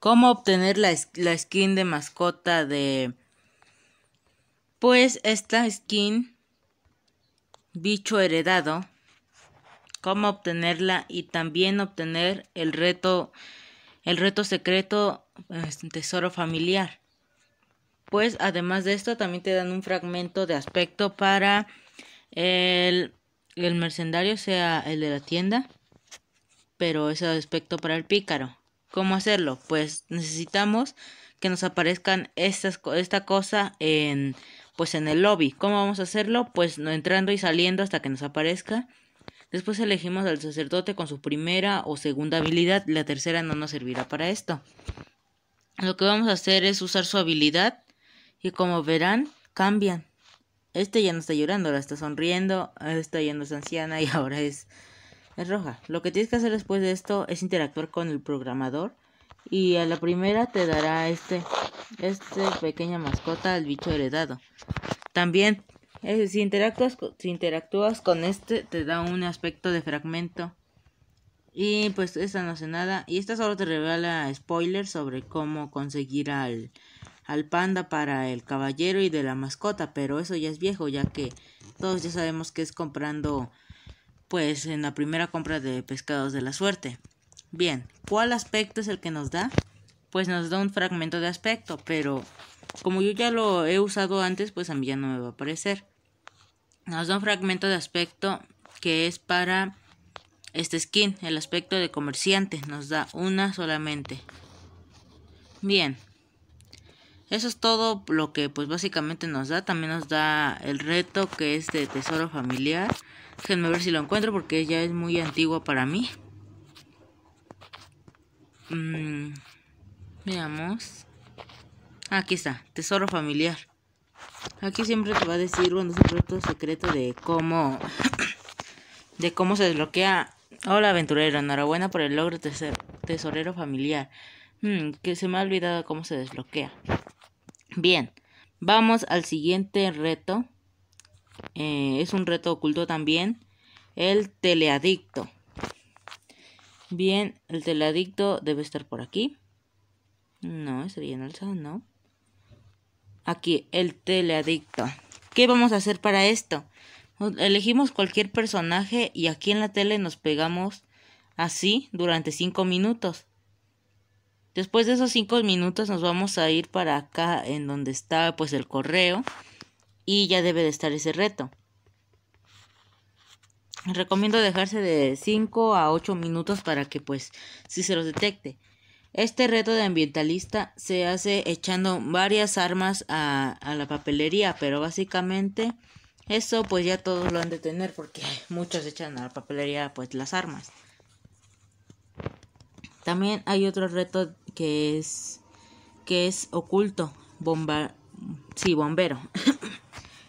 cómo obtener la, skin de mascota de... Pues esta skin, bicho heredado, cómo obtenerla y también obtener el reto, el reto secreto, este, tesoro familiar. Pues además de esto también te dan un fragmento de aspecto para el, el mercenario, sea el de la tienda, pero ese aspecto para el pícaro. ¿Cómo hacerlo? Pues necesitamos que nos aparezcan esta cosa en, pues en el lobby. ¿Cómo vamos a hacerlo? Pues entrando y saliendo hasta que nos aparezca. Después elegimos al sacerdote con su primera o segunda habilidad. La tercera no nos servirá para esto. Lo que vamos a hacer es usar su habilidad y como verán, cambian. Este ya no está llorando, ahora está sonriendo, esta ya no es anciana y ahora es es roja. Lo que tienes que hacer después de esto es interactuar con el programador. Y a la primera te dará este, este pequeña mascota, el bicho heredado. También, eh, si, interactúas, interactúas con este, te da un aspecto de fragmento. Y pues esta no hace nada. Y esta solo te revela spoilers sobre cómo conseguir al, al panda para el caballero y de la mascota. Pero eso ya es viejo, ya que todos ya sabemos que es comprando pues en la primera compra de pescados de la suerte. Bien, ¿cuál aspecto es el que nos da? Pues nos da un fragmento de aspecto, pero como yo ya lo he usado antes, pues a mí ya no me va a aparecer. Nos da un fragmento de aspecto que es para este skin, el aspecto de comerciante, nos da una solamente. Bien, eso es todo lo que pues básicamente nos da. También nos da el reto que es de tesoro familiar. Déjenme ver si lo encuentro porque ya es muy antigua para mí. Mm, veamos. Aquí está, tesoro familiar. Aquí siempre te va a decir cuando es el reto secreto de cómo de cómo se desbloquea. Hola aventurero, enhorabuena por el logro de tesorero familiar. Mm, que se me ha olvidado cómo se desbloquea. Bien, vamos al siguiente reto. Eh, es un reto oculto también. El teleadicto. Bien, el teleadicto debe estar por aquí. No, sería en alzado, no. Aquí, el teleadicto. ¿Qué vamos a hacer para esto? Elegimos cualquier personaje y aquí en la tele nos pegamos así durante 5 minutos. Después de esos cinco minutos nos vamos a ir para acá en donde está pues el correo y ya debe de estar ese reto. Recomiendo dejarse de 5 a 8 minutos para que pues si se los detecte. Este reto de ambientalista se hace echando varias armas a, a la papelería, pero básicamente eso pues ya todos lo han de tener porque muchos echan a la papelería pues las armas. También hay otro reto que es, que es oculto, bomba, sí, bombero.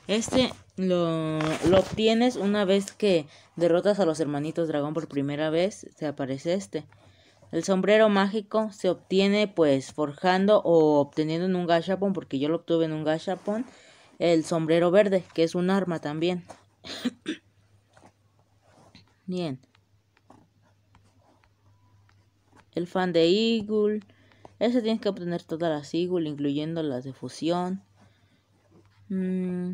Este lo, lo, obtienes una vez que derrotas a los hermanitos dragón por primera vez, se aparece este. El sombrero mágico se obtiene pues forjando o obteniendo en un gashapon, porque yo lo obtuve en un gashapon, el sombrero verde, que es un arma también. Bien. El fan de Eagle. Ese tienes que obtener todas las Eagle, incluyendo las de fusión. Mm.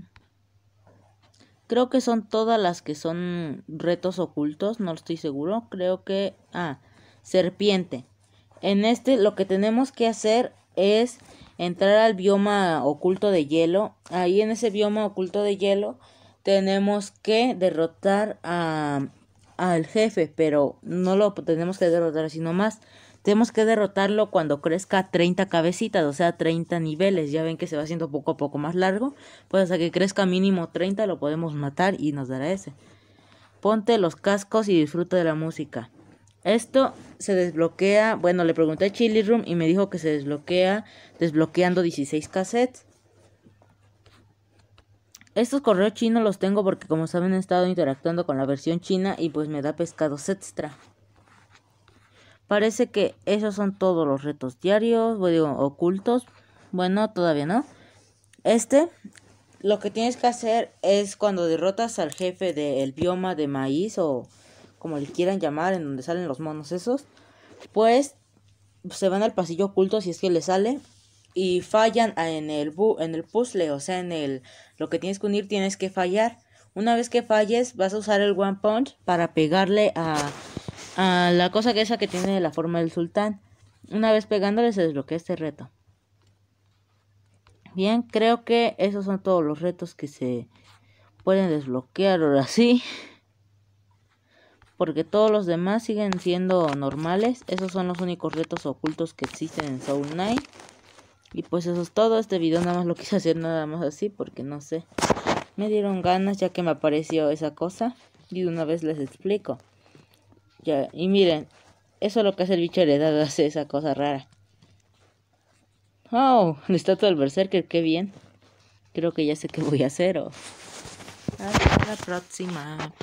Creo que son todas las que son retos ocultos, no estoy seguro. Creo que... Ah, serpiente. En este lo que tenemos que hacer es entrar al bioma oculto de hielo. Ahí en ese bioma oculto de hielo tenemos que derrotar a al jefe, pero no lo tenemos que derrotar así nomás. Tenemos que derrotarlo cuando crezca 30 cabecitas, o sea, 30 niveles. Ya ven que se va haciendo poco a poco más largo. Pues hasta que crezca mínimo 30 lo podemos matar y nos dará ese. Ponte los cascos y disfruta de la música. Esto se desbloquea, bueno, le pregunté a Chili Room y me dijo que se desbloquea desbloqueando 16 cassettes. Estos correos chinos los tengo porque como saben he estado interactuando con la versión china y pues me da pescados extra. Parece que esos son todos los retos diarios, digo, ocultos. Bueno, todavía no. Este, lo que tienes que hacer es cuando derrotas al jefe del bioma de maíz o como le quieran llamar, en donde salen los monos esos, pues se van al pasillo oculto si es que le sale y fallan en el, en el puzzle, o sea, en el lo que tienes que unir tienes que fallar. Una vez que falles, vas a usar el One Punch para pegarle a, a la cosa que esa que tiene la forma del sultán. Una vez pegándole se desbloquea este reto. Bien, creo que esos son todos los retos que se pueden desbloquear ahora sí. Porque todos los demás siguen siendo normales. Esos son los únicos retos ocultos que existen en Soul Knight. Y pues eso es todo, este video nada más lo quise hacer nada más así porque no sé. Me dieron ganas ya que me apareció esa cosa y de una vez les explico. Ya, y miren, eso es lo que hace el bicho heredado, hace esa cosa rara. ¡Oh! La estatua del berserker, qué bien. Creo que ya sé qué voy a hacer. Hasta la próxima.